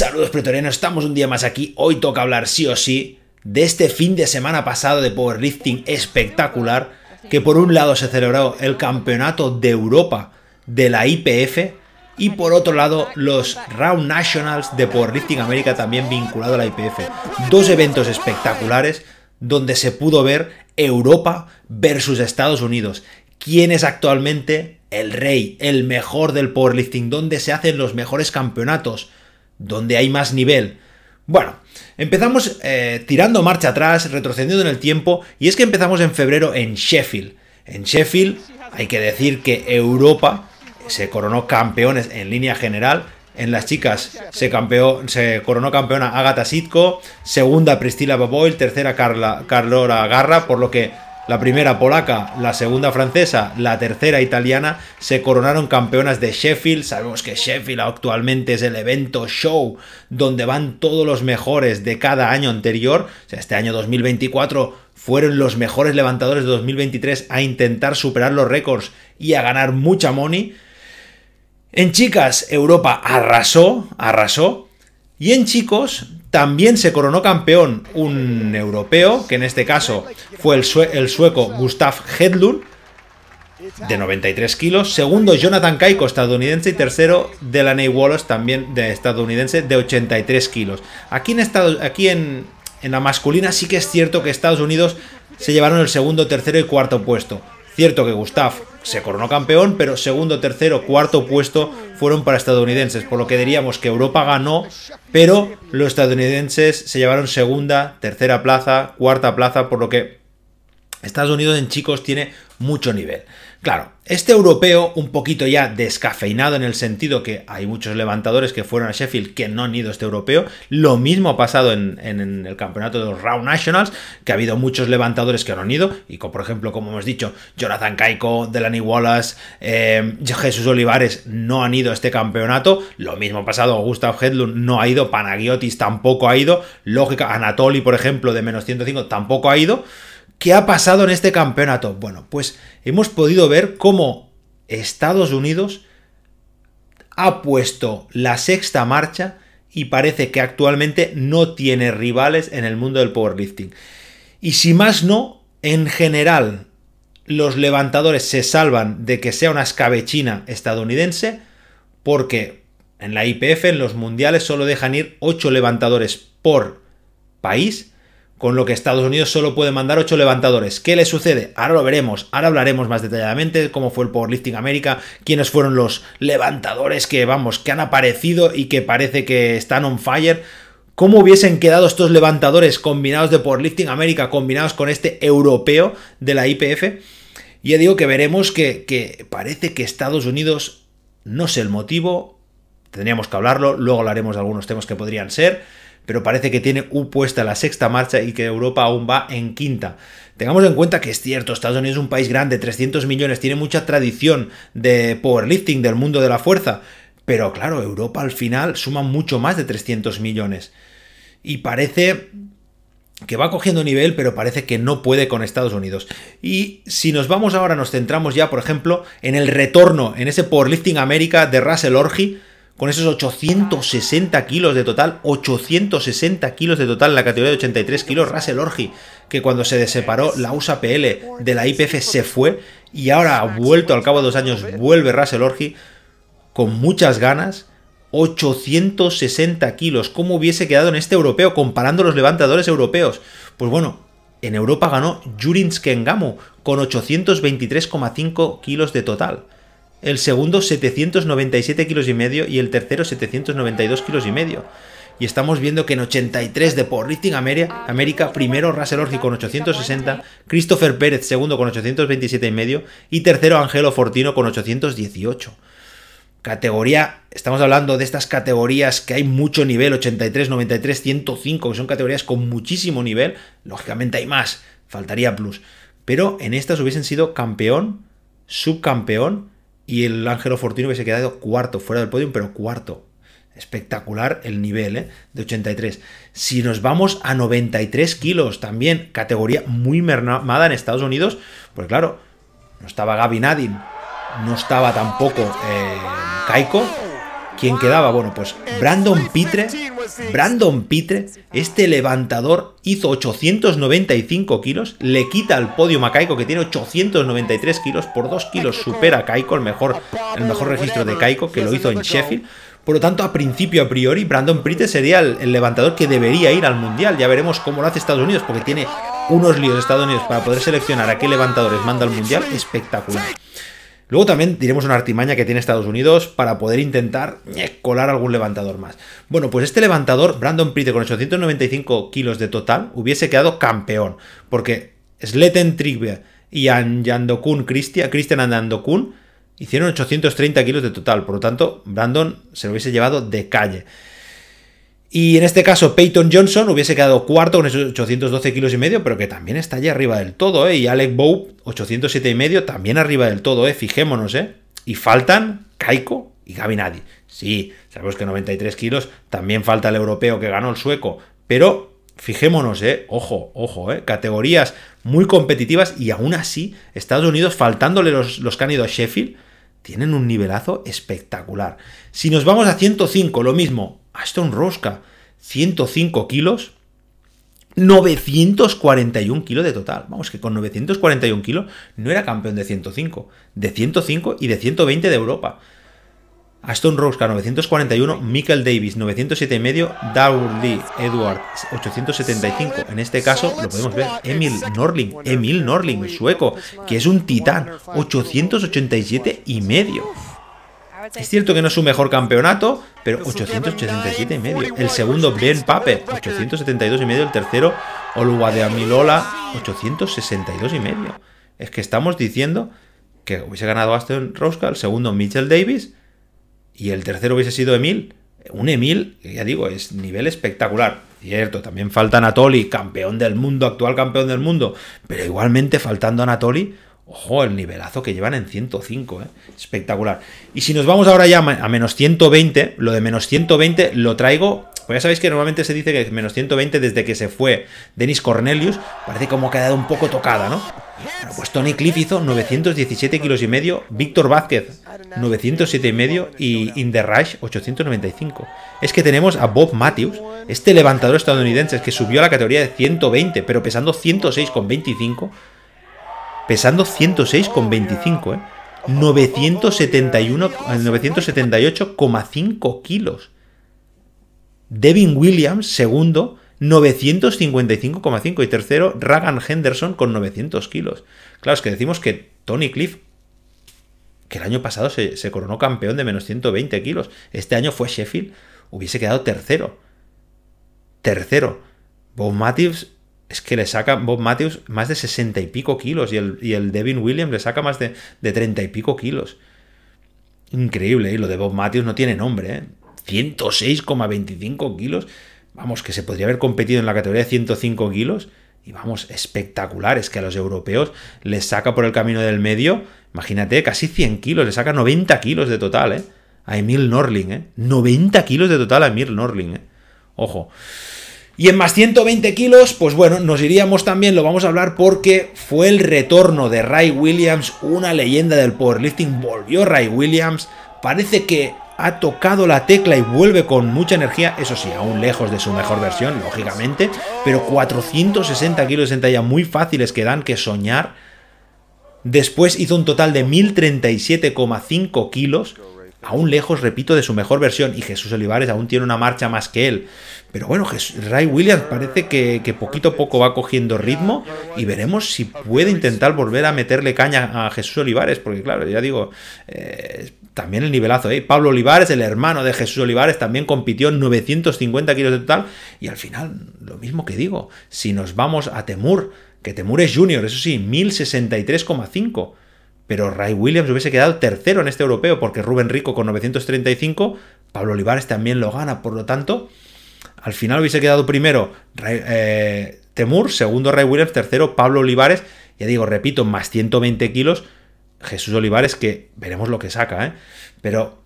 Saludos pretorianos, estamos un día más aquí. Hoy toca hablar sí o sí de este fin de semana pasado de powerlifting espectacular, que por un lado se celebró el Campeonato de Europa de la IPF y por otro lado los Round Nationals de powerlifting América también vinculado a la IPF. Dos eventos espectaculares donde se pudo ver Europa versus Estados Unidos. ¿Quién es actualmente el rey, el mejor del powerlifting? ¿Dónde se hacen los mejores campeonatos? donde hay más nivel. Bueno, empezamos eh, tirando marcha atrás, retrocediendo en el tiempo, y es que empezamos en febrero en Sheffield. En Sheffield hay que decir que Europa se coronó campeones en línea general. En las chicas se, campeó, se coronó campeona Agatha Sitko, segunda Priscila Baboil, tercera Carla, Carlora Garra, por lo que la primera polaca, la segunda francesa, la tercera italiana se coronaron campeonas de Sheffield. Sabemos que Sheffield actualmente es el evento show donde van todos los mejores de cada año anterior. O sea, este año 2024 fueron los mejores levantadores de 2023 a intentar superar los récords y a ganar mucha money. En chicas, Europa arrasó, arrasó. Y en chicos, también se coronó campeón un europeo, que en este caso fue el, sueco Gustav Hedlund, de 93 kilos. Segundo, Jonathan Caico, estadounidense. Y tercero, Delaney Wallace, también estadounidense, de 83 kilos. Aquí, en, en la masculina sí que es cierto que Estados Unidos se llevaron el segundo, tercero y cuarto puesto. Cierto que Gustav se coronó campeón, pero segundo, tercero, cuarto puesto fueron para estadounidenses, por lo que diríamos que Europa ganó, pero los estadounidenses se llevaron segunda, tercera plaza, cuarta plaza, por lo que Estados Unidos en chicos tiene mucho nivel. Claro, este europeo un poquito ya descafeinado en el sentido que hay muchos levantadores que fueron a Sheffield que no han ido a este europeo. Lo mismo ha pasado en, el campeonato de los Round Nationals, que ha habido muchos levantadores que no han ido. Y por ejemplo, como hemos dicho, Jonathan Caico, Delaney Wallace, eh, Jesús Olivares no han ido a este campeonato. Lo mismo ha pasado, Gustav Hedlund no ha ido, Panagiotis tampoco ha ido, Lógica, Anatoli, por ejemplo, de menos 105 tampoco ha ido. ¿Qué ha pasado en este campeonato? Bueno, pues hemos podido ver cómo Estados Unidos ha puesto la sexta marcha y parece que actualmente no tiene rivales en el mundo del powerlifting. Y si más no, en general los levantadores se salvan de que sea una escabechina estadounidense porque en la IPF, en los mundiales, solo dejan ir 8 levantadores por país con lo que Estados Unidos solo puede mandar 8 levantadores. ¿Qué le sucede? Ahora lo veremos, ahora hablaremos más detalladamente cómo fue el Powerlifting América, quiénes fueron los levantadores que, vamos, que han aparecido y que parece que están on fire. ¿Cómo hubiesen quedado estos levantadores combinados de Powerlifting América, combinados con este europeo de la IPF? ya digo que veremos que, que parece que Estados Unidos, no sé el motivo, tendríamos que hablarlo, luego hablaremos de algunos temas que podrían ser pero parece que tiene U puesta la sexta marcha y que Europa aún va en quinta. Tengamos en cuenta que es cierto, Estados Unidos es un país grande, 300 millones, tiene mucha tradición de powerlifting, del mundo de la fuerza, pero claro, Europa al final suma mucho más de 300 millones. Y parece que va cogiendo nivel, pero parece que no puede con Estados Unidos. Y si nos vamos ahora, nos centramos ya, por ejemplo, en el retorno, en ese powerlifting América de Russell Orgy, con esos 860 kilos de total, 860 kilos de total en la categoría de 83 kilos, Russell Orgi, que cuando se separó la USAPL de la IPF se fue y ahora ha vuelto al cabo de dos años, vuelve Russell Orgi con muchas ganas. 860 kilos, ¿cómo hubiese quedado en este europeo comparando los levantadores europeos? Pues bueno, en Europa ganó Jurins con 823,5 kilos de total el segundo 797 kilos y medio y el tercero 792 kilos y medio. Y estamos viendo que en 83 de por Rifting América, primero Russell Orgi con 860, Christopher Pérez segundo con 827 y medio y tercero Angelo Fortino con 818. Categoría, estamos hablando de estas categorías que hay mucho nivel, 83, 93, 105, que son categorías con muchísimo nivel. Lógicamente hay más, faltaría plus. Pero en estas hubiesen sido campeón, subcampeón y el Ángelo Fortino que se ha quedado cuarto, fuera del podium, pero cuarto. Espectacular el nivel ¿eh? de 83. Si nos vamos a 93 kilos, también categoría muy mermada en Estados Unidos, pues claro, no estaba Gaby nadim no estaba tampoco eh, Kaiko, ¿Quién quedaba? Bueno, pues Brandon Pitre. Brandon Pitre, este levantador hizo 895 kilos, le quita al podio a que tiene 893 kilos, por 2 kilos supera a Kaiko, el mejor, el mejor registro de Caico que lo hizo en Sheffield. Por lo tanto, a principio, a priori, Brandon Pitre sería el, el levantador que debería ir al Mundial. Ya veremos cómo lo hace Estados Unidos, porque tiene unos líos Estados Unidos para poder seleccionar a qué levantadores manda al Mundial espectacular. Luego también diremos una artimaña que tiene Estados Unidos para poder intentar colar algún levantador más. Bueno, pues este levantador, Brandon Prite, con 895 kilos de total, hubiese quedado campeón. Porque Sleten Trigbe y Anjandokun Christian, Christian hicieron 830 kilos de total. Por lo tanto, Brandon se lo hubiese llevado de calle. Y en este caso, Peyton Johnson hubiese quedado cuarto con esos 812 kilos y medio, pero que también está allí arriba del todo, ¿eh? Y Alec Bow, 807 y medio, también arriba del todo, ¿eh? Fijémonos, ¿eh? Y faltan Kaiko y Gabinadi. Sí, sabemos que 93 kilos, también falta el europeo que ganó el sueco, pero fijémonos, ¿eh? Ojo, ojo, ¿eh? Categorías muy competitivas y aún así, Estados Unidos, faltándole los, los que a Sheffield, tienen un nivelazo espectacular. Si nos vamos a 105, lo mismo, Aston Rosca, 105 kilos, 941 kilos de total. Vamos, que con 941 kilos no era campeón de 105, de 105 y de 120 de Europa. Aston Rosca 941, Michael Davis 907,5, Dowley Edward 875. En este caso lo podemos ver, Emil Norling, Emil Norling, sueco, que es un titán, 887 y medio. Es cierto que no es su mejor campeonato, pero 887 y medio. El segundo, Ben Pape, 872 y medio. El tercero, Amilola, 862 y medio. Es que estamos diciendo que hubiese ganado Aston Rosca, el segundo Mitchell Davis y el tercero hubiese sido Emil. Un Emil, ya digo, es nivel espectacular. Cierto, también falta Anatoly, campeón del mundo, actual campeón del mundo, pero igualmente faltando Anatoly, Ojo, el nivelazo que llevan en 105, ¿eh? espectacular. Y si nos vamos ahora ya a menos 120, lo de menos 120 lo traigo pues ya sabéis que normalmente se dice que menos 120 desde que se fue Denis Cornelius parece como ha quedado un poco tocada, ¿no? pues Tony Cliff hizo 917 kilos y medio, Víctor Vázquez 907 y medio y In The 895. Es que tenemos a Bob Matthews, este levantador estadounidense que subió a la categoría de 120 pero pesando 106,25 pesando 106,25, ¿eh? 978,5 eh, kilos. Devin Williams, segundo, 955,5 y tercero, Ragan Henderson con 900 kilos. Claro, es que decimos que Tony Cliff, que el año pasado se, se coronó campeón de menos 120 kilos, este año fue Sheffield, hubiese quedado tercero. Tercero. Bob Matthews es que le saca Bob Matthews más de 60 y pico kilos y el, Devin Williams le saca más de, 30 y pico kilos. Increíble, ¿eh? y lo de Bob Matthews no tiene nombre, ¿eh? 106,25 kilos. Vamos, que se podría haber competido en la categoría de 105 kilos. Y vamos, espectacular. Es que a los europeos les saca por el camino del medio, imagínate, casi 100 kilos, le saca 90 kilos de total, ¿eh? A Emil Norling, ¿eh? 90 kilos de total a Emil Norling, ¿eh? Ojo. Y en más 120 kilos, pues bueno, nos iríamos también, lo vamos a hablar porque fue el retorno de Ray Williams, una leyenda del powerlifting, volvió Ray Williams, parece que ha tocado la tecla y vuelve con mucha energía, eso sí, aún lejos de su mejor versión, lógicamente, pero 460 kilos de sentadilla muy fáciles que dan que soñar. Después hizo un total de 1037,5 kilos, aún lejos, repito, de su mejor versión, y Jesús Olivares aún tiene una marcha más que él. Pero bueno, Ray Williams parece que, poquito a poco va cogiendo ritmo y veremos si puede intentar volver a meterle caña a Jesús Olivares, porque claro, ya digo, eh, también el nivelazo, ¿eh? Pablo Olivares, el hermano de Jesús Olivares, también compitió 950 kilos de total y al final, lo mismo que digo, si nos vamos a Temur, que Temur es junior, eso sí, 1063,5 pero Ray Williams hubiese quedado tercero en este europeo porque Rubén Rico con 935, Pablo Olivares también lo gana, por lo tanto, al final hubiese quedado primero eh, Temur, segundo Ray Williams, tercero Pablo Olivares, ya digo, repito, más 120 kilos. Jesús Olivares, que veremos lo que saca, ¿eh? Pero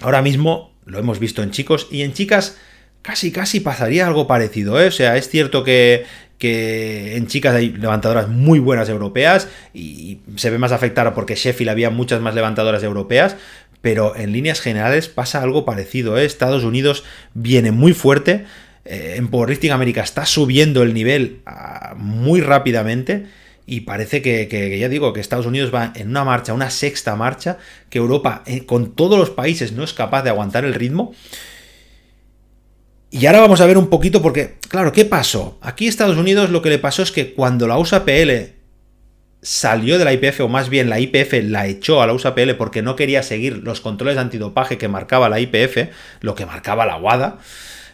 ahora mismo lo hemos visto en chicos y en chicas casi, casi pasaría algo parecido, ¿eh? O sea, es cierto que, que en chicas hay levantadoras muy buenas europeas y se ve más afectada porque Sheffield había muchas más levantadoras europeas, pero en líneas generales pasa algo parecido. ¿eh? Estados Unidos viene muy fuerte, eh, en Powerlifting América está subiendo el nivel ah, muy rápidamente. Y parece que, ya digo, que Estados Unidos va en una marcha, una sexta marcha, que Europa eh, con todos los países no es capaz de aguantar el ritmo. Y ahora vamos a ver un poquito porque, claro, ¿qué pasó? Aquí Estados Unidos lo que le pasó es que cuando la USAPL salió de la IPF, o más bien la IPF la echó a la USAPL porque no quería seguir los controles de antidopaje que marcaba la IPF, lo que marcaba la WADA.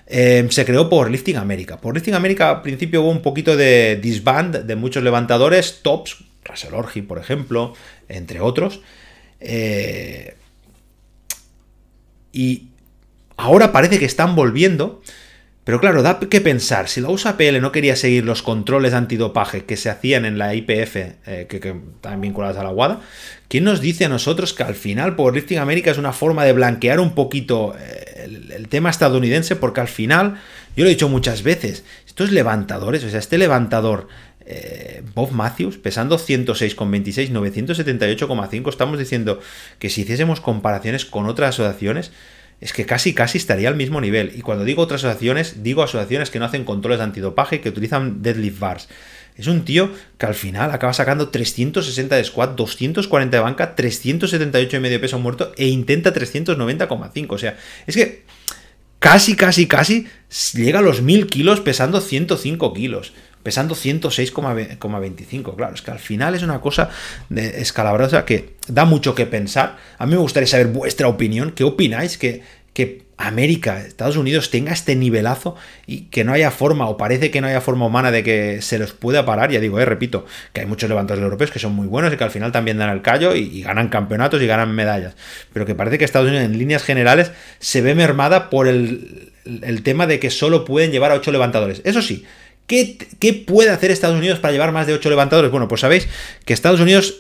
Eh, se creó por Lifting America. Por Lifting America al principio hubo un poquito de disband de muchos levantadores, tops, Russell por ejemplo, entre otros. Eh, y ahora parece que están volviendo. Pero claro, da que pensar, si la USAPL no quería seguir los controles antidopaje que se hacían en la IPF, eh, que, están vinculados a la WADA, ¿quién nos dice a nosotros que al final Powerlifting América es una forma de blanquear un poquito eh, el, tema estadounidense? Porque al final, yo lo he dicho muchas veces, estos levantadores, o sea, este levantador eh, Bob Matthews, pesando 106,26, 978,5, estamos diciendo que si hiciésemos comparaciones con otras asociaciones, es que casi casi estaría al mismo nivel. Y cuando digo otras asociaciones, digo asociaciones que no hacen controles de antidopaje que utilizan deadlift bars. Es un tío que al final acaba sacando 360 de squat, 240 de banca, 378 de medio peso muerto e intenta 390,5. O sea, es que casi, casi, casi llega a los 1000 kilos pesando 105 kilos pesando 106,25. Claro, es que al final es una cosa de escalabrosa que da mucho que pensar. A mí me gustaría saber vuestra opinión. ¿Qué opináis? que que América, Estados Unidos tenga este nivelazo y que no haya forma, o parece que no haya forma humana de que se los pueda parar. Ya digo, eh, repito, que hay muchos levantadores europeos que son muy buenos y que al final también dan el callo y, ganan campeonatos y ganan medallas. Pero que parece que Estados Unidos en líneas generales se ve mermada por el, el tema de que solo pueden llevar a ocho levantadores. Eso sí, ¿Qué, puede hacer Estados Unidos para llevar más de 8 levantadores? Bueno, pues sabéis que Estados Unidos,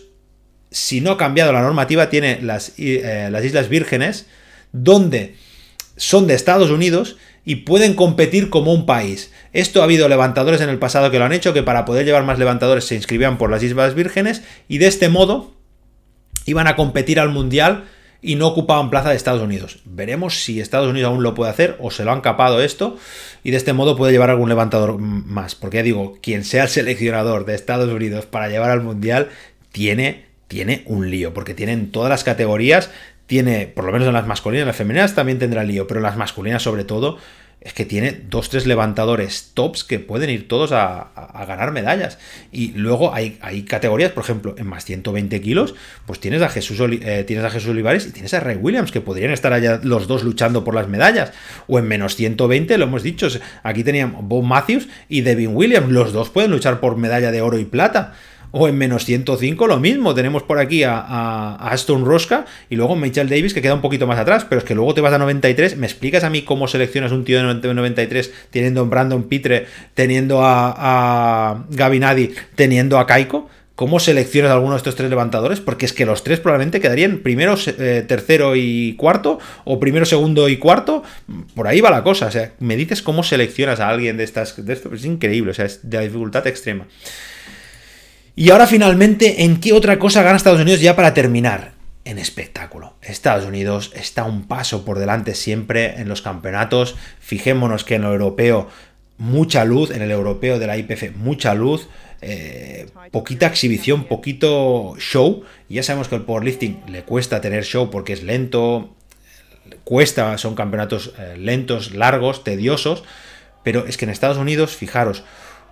si no ha cambiado la normativa, tiene las, eh, las Islas Vírgenes, donde son de Estados Unidos y pueden competir como un país. Esto ha habido levantadores en el pasado que lo han hecho, que para poder llevar más levantadores se inscribían por las Islas Vírgenes y de este modo iban a competir al Mundial y no ocupaban plaza de Estados Unidos. Veremos si Estados Unidos aún lo puede hacer o se lo han capado esto y de este modo puede llevar algún levantador más. Porque ya digo, quien sea el seleccionador de Estados Unidos para llevar al Mundial tiene, tiene un lío, porque tienen todas las categorías, tiene, por lo menos en las masculinas, en las femeninas también tendrá lío, pero en las masculinas sobre todo, es que tiene dos, tres levantadores tops que pueden ir todos a, ganar medallas. Y luego hay, hay, categorías, por ejemplo, en más 120 kilos, pues tienes a Jesús, eh, tienes a Jesús Olivares y tienes a Ray Williams, que podrían estar allá los dos luchando por las medallas. O en menos 120, lo hemos dicho, aquí tenían Bob Matthews y Devin Williams, los dos pueden luchar por medalla de oro y plata. O en menos 105 lo mismo, tenemos por aquí a, Aston Rosca y luego Michael Davis que queda un poquito más atrás, pero es que luego te vas a 93, me explicas a mí cómo seleccionas un tío de 93 teniendo a Brandon Pitre, teniendo a, a teniendo a Kaiko cómo seleccionas alguno de estos tres levantadores, porque es que los tres probablemente quedarían primero, eh, tercero y cuarto, o primero, segundo y cuarto, por ahí va la cosa, o sea, me dices cómo seleccionas a alguien de estas, de esto, es increíble, o sea, es de la dificultad extrema. Y ahora finalmente, ¿en qué otra cosa gana Estados Unidos ya para terminar? En espectáculo. Estados Unidos está un paso por delante siempre en los campeonatos. Fijémonos que en lo europeo mucha luz, en el europeo de la IPF mucha luz, eh, poquita exhibición, poquito show. Ya sabemos que el powerlifting le cuesta tener show porque es lento, cuesta, son campeonatos eh, lentos, largos, tediosos, pero es que en Estados Unidos, fijaros,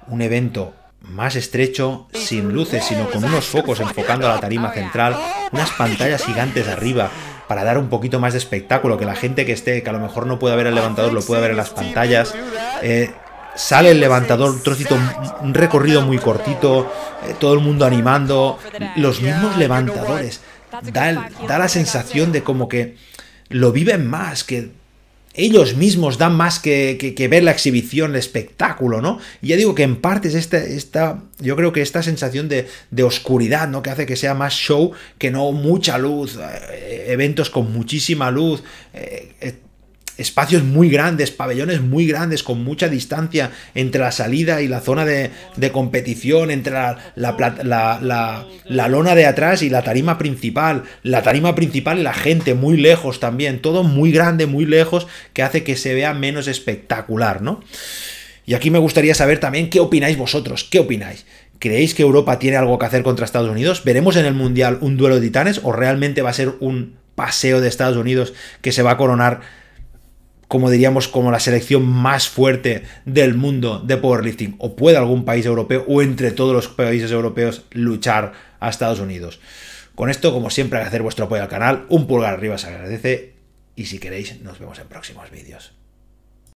un evento más estrecho, sin luces, sino con unos focos enfocando a la tarima central, unas pantallas gigantes arriba para dar un poquito más de espectáculo, que la gente que esté, que a lo mejor no pueda ver el levantador, lo pueda ver en las pantallas. Eh, sale el levantador, un trocito, un recorrido muy cortito, eh, todo el mundo animando, los mismos levantadores. Da, da la sensación de como que lo viven más, que ellos mismos dan más que, ver la exhibición, el espectáculo, ¿no? Y ya digo que en partes esta, esta yo creo que esta sensación de, oscuridad, ¿no? Que hace que sea más show que no mucha luz, eh, eventos con muchísima luz, eh, eh, espacios muy grandes, pabellones muy grandes, con mucha distancia entre la salida y la zona de, competición, entre la, la, lona de atrás y la tarima principal, la tarima principal y la gente muy lejos también, todo muy grande, muy lejos, que hace que se vea menos espectacular, ¿no? Y aquí me gustaría saber también qué opináis vosotros, qué opináis. ¿Creéis que Europa tiene algo que hacer contra Estados Unidos? ¿Veremos en el Mundial un duelo de titanes o realmente va a ser un paseo de Estados Unidos que se va a coronar como diríamos, como la selección más fuerte del mundo de powerlifting, o puede algún país europeo o entre todos los países europeos luchar a Estados Unidos. Con esto, como siempre, agradecer vuestro apoyo al canal, un pulgar arriba se agradece y si queréis, nos vemos en próximos vídeos.